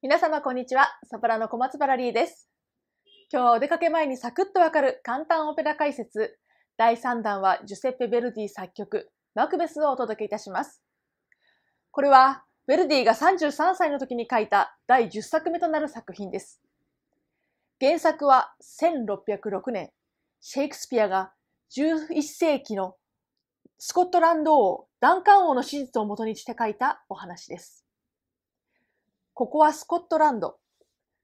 皆様こんにちは。サプラの小松原リーです。今日はお出かけ前にサクッとわかる簡単オペラ解説。第3弾はジュセッペ・ヴェルディ作曲、マクベスをお届けいたします。これは、ヴェルディが33歳の時に書いた第10作目となる作品です。原作は1606年、シェイクスピアが11世紀のスコットランド王、ダンカン王の史実をもとにして書いたお話です。ここはスコットランド。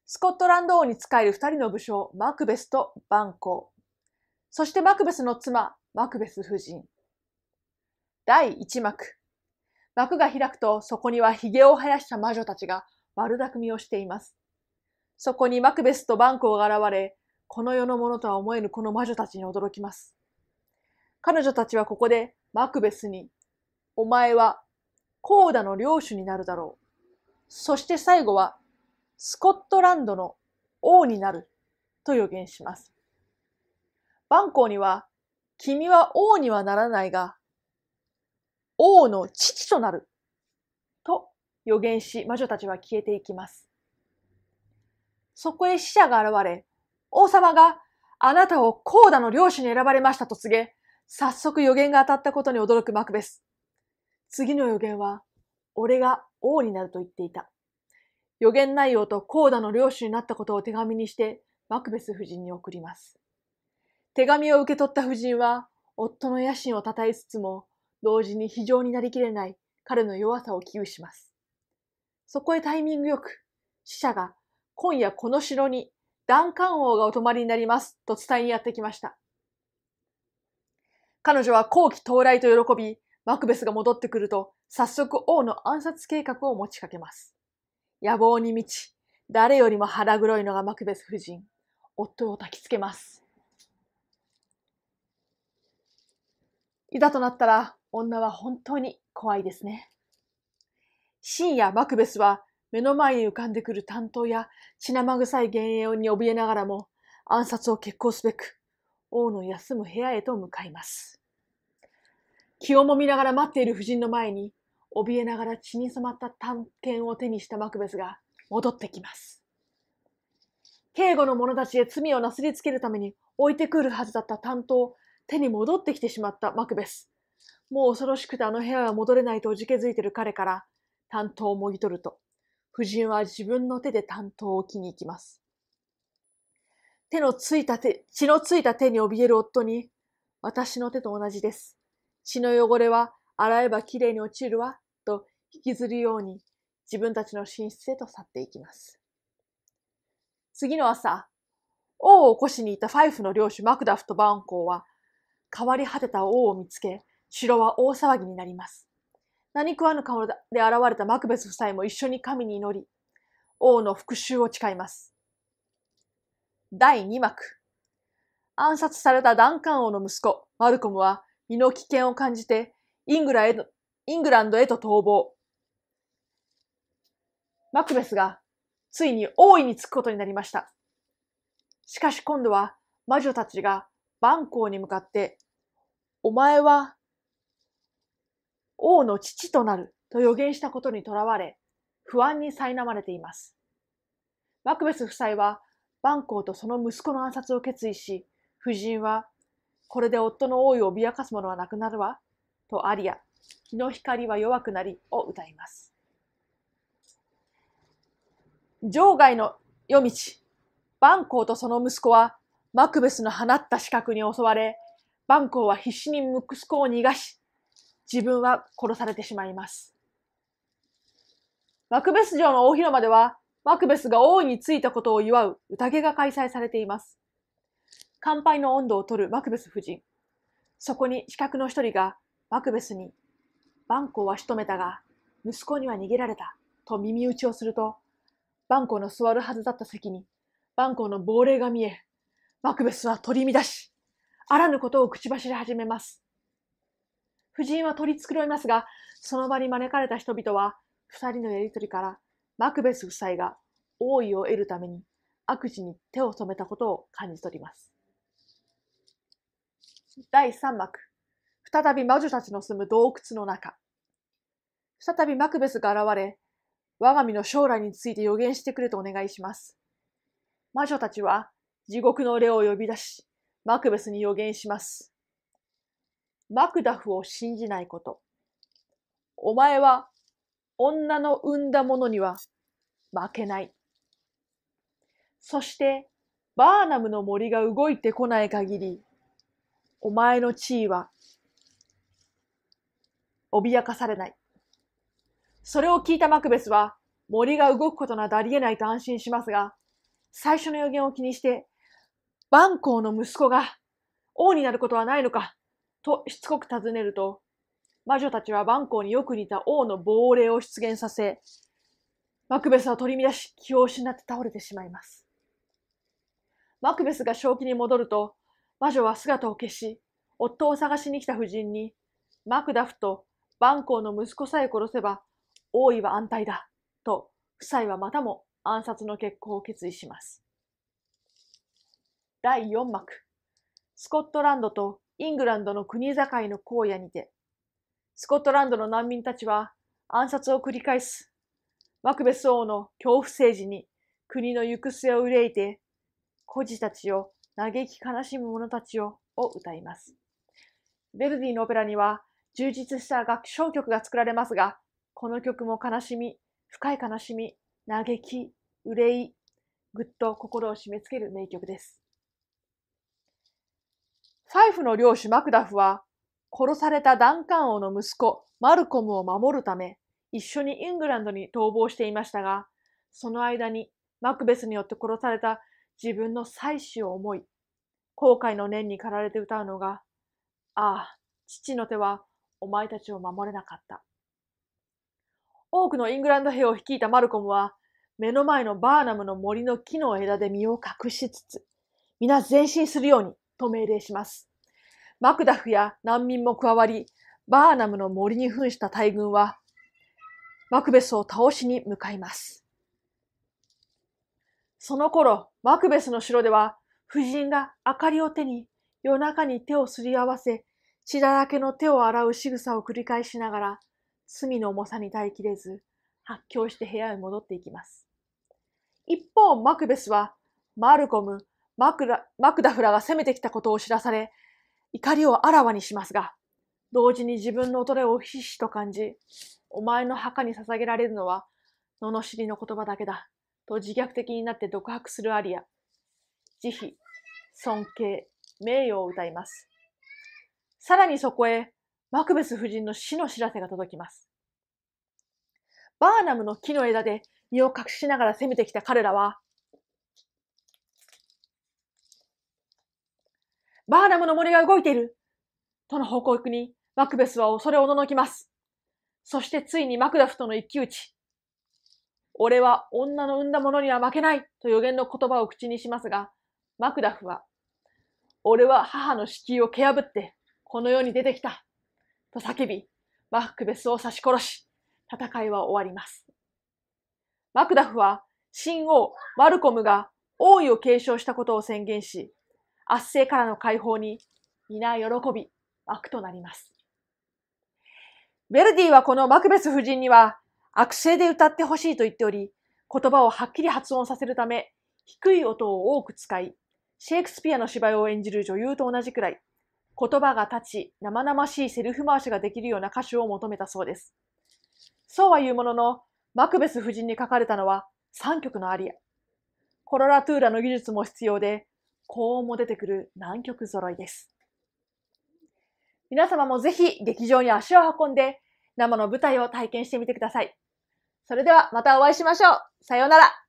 スコットランド王に仕える二人の武将、マクベスとバンコー。そしてマクベスの妻、マクベス夫人。第一幕。幕が開くと、そこには髭を生やした魔女たちが悪巧みをしています。そこにマクベスとバンコーが現れ、この世のものとは思えぬこの魔女たちに驚きます。彼女たちはここでマクベスに、お前はコーダの領主になるだろう。そして最後は、スコットランドの王になると予言します。バンには、君は王にはならないが、王の父となると予言し、魔女たちは消えていきます。そこへ死者が現れ、王様があなたをコーダの領主に選ばれましたと告げ、早速予言が当たったことに驚くマクベス。次の予言は、俺が王になると言っていた。予言内容とコーダの領主になったことを手紙にして、マクベス夫人に送ります。手紙を受け取った夫人は、夫の野心を称えつつも、同時に非常になりきれない彼の弱さを危惧します。そこへタイミングよく、死者が今夜この城にダンカン王がお泊まりになりますと伝えにやってきました。彼女は後期到来と喜び、マクベスが戻ってくると、早速王の暗殺計画を持ちかけます。野望に満ち、誰よりも腹黒いのがマクベス夫人。夫を焚きつけます。いざとなったら、女は本当に怖いですね。深夜、マクベスは目の前に浮かんでくる担当や血生臭い幻影に怯えながらも暗殺を決行すべく王の休む部屋へと向かいます。気をもみながら待っている夫人の前に、怯えながら血に染まった探検を手にしたマクベスが戻ってきます。警護の者たちへ罪をなすりつけるために置いてくるはずだった担当を手に戻ってきてしまったマクベス。もう恐ろしくてあの部屋は戻れないとおじけづいてる彼から担当をもぎ取ると、夫人は自分の手で担当をきに行きます。手のついた手、血のついた手に怯える夫に、私の手と同じです。血の汚れは洗えばきれいに落ちるわ、と引きずるように自分たちの寝室へと去っていきます。次の朝、王を起こしに行ったファイフの領主マクダフとバーン公は、変わり果てた王を見つけ、城は大騒ぎになります。何食わぬ顔で現れたマクベス夫妻も一緒に神に祈り、王の復讐を誓います。第2幕。暗殺されたダンカン王の息子、マルコムは、身の危険を感じてイングラへイングランドへと逃亡。マクベスがついに王位につくことになりました。しかし今度は魔女たちがバンコに向かって、お前は王の父となると予言したことにとらわれ、不安に苛まれています。マクベス夫妻はバンコとその息子の暗殺を決意し、夫人はこれで夫の王位を脅かすものはなくなるわ。とアリア、日の光は弱くなりを歌います。場外の夜道、蛮行とその息子はマクベスの放った死角に襲われ、蛮行は必死に息子を逃がし、自分は殺されてしまいます。マクベス城の大広間では、マクベスが王位についたことを祝う宴が開催されています。乾杯の温度を取るマクベス夫人。そこに刺客の一人がマクベスに、番号は仕留めたが、息子には逃げられた、と耳打ちをすると、番号の座るはずだった席に、番号の亡霊が見え、マクベスは取り乱し、あらぬことを口走り始めます。夫人は取り繕いますが、その場に招かれた人々は、二人のやりとりから、マクベス夫妻が王位を得るために悪事に手を染めたことを感じ取ります。第3幕。再び魔女たちの住む洞窟の中。再びマクベスが現れ、我が身の将来について予言してくれとお願いします。魔女たちは地獄の霊を呼び出し、マクベスに予言します。マクダフを信じないこと。お前は女の産んだ者には負けない。そして、バーナムの森が動いてこない限り、お前の地位は脅かされない。それを聞いたマクベスは森が動くことなどありえないと安心しますが、最初の予言を気にして、万公の息子が王になることはないのかとしつこく尋ねると、魔女たちは万公によく似た王の亡霊を出現させ、マクベスは取り乱し気を失って倒れてしまいます。マクベスが正気に戻ると、魔女は姿を消し、夫を探しに来た夫人に、マクダフとバンコーの息子さえ殺せば、王位は安泰だ、と、夫妻はまたも暗殺の決行を決意します。第4幕、スコットランドとイングランドの国境の荒野にて、スコットランドの難民たちは暗殺を繰り返す。マクベス王の恐怖政治に国の行く末を憂いて、孤児たちを嘆き悲しむ者たちをを歌います。メルディのオペラには充実した楽章曲が作られますが、この曲も悲しみ、深い悲しみ、嘆き、憂い、ぐっと心を締め付ける名曲です。ファイフの領主マクダフは、殺されたダンカン王の息子マルコムを守るため、一緒にイングランドに逃亡していましたが、その間にマクベスによって殺された自分の妻子を思い、後悔の念に駆られて歌うのが、ああ、父の手はお前たちを守れなかった。多くのイングランド兵を率いたマルコムは、目の前のバーナムの森の木の枝で身を隠しつつ、皆前進するようにと命令します。マクダフや難民も加わり、バーナムの森に扮した大軍は、マクベスを倒しに向かいます。その頃、マクベスの城では、夫人が明かりを手に夜中に手をすり合わせ、血だらけの手を洗う仕草を繰り返しながら、罪の重さに耐えきれず、発狂して部屋へ戻っていきます。一方、マクベスは、マルコム、マクラマクダフラが攻めてきたことを知らされ、怒りをあらわにしますが、同時に自分の衰えをひしと感じ、お前の墓に捧げられるのは、罵りの言葉だけだ。と自虐的になって独白するアリア、慈悲、尊敬、名誉を歌います。さらにそこへ、マクベス夫人の死の知らせが届きます。バーナムの木の枝で身を隠しながら攻めてきた彼らは、バーナムの森が動いているとの報告にマクベスは恐れおののきます。そしてついにマクダフとの一騎打ち、俺は女の産んだ者には負けないと予言の言葉を口にしますが、マクダフは、俺は母の敷居を蹴破って、この世に出てきた。と叫び、マクベスを刺し殺し、戦いは終わります。マクダフは、新王マルコムが王位を継承したことを宣言し、圧政からの解放に皆喜び、悪となります。ヴェルディはこのマクベス夫人には悪声で歌ってほしいと言っており、言葉をはっきり発音させるため、低い音を多く使い、シェイクスピアの芝居を演じる女優と同じくらい、言葉が立ち、生々しいセルフ回しができるような歌手を求めたそうです。そうは言うものの、マクベス夫人に書かれたのは3曲のアリア。コロラトゥーラの技術も必要で、高音も出てくる難曲揃いです。皆様もぜひ劇場に足を運んで、生の舞台を体験してみてください。それではまたお会いしましょう。さようなら。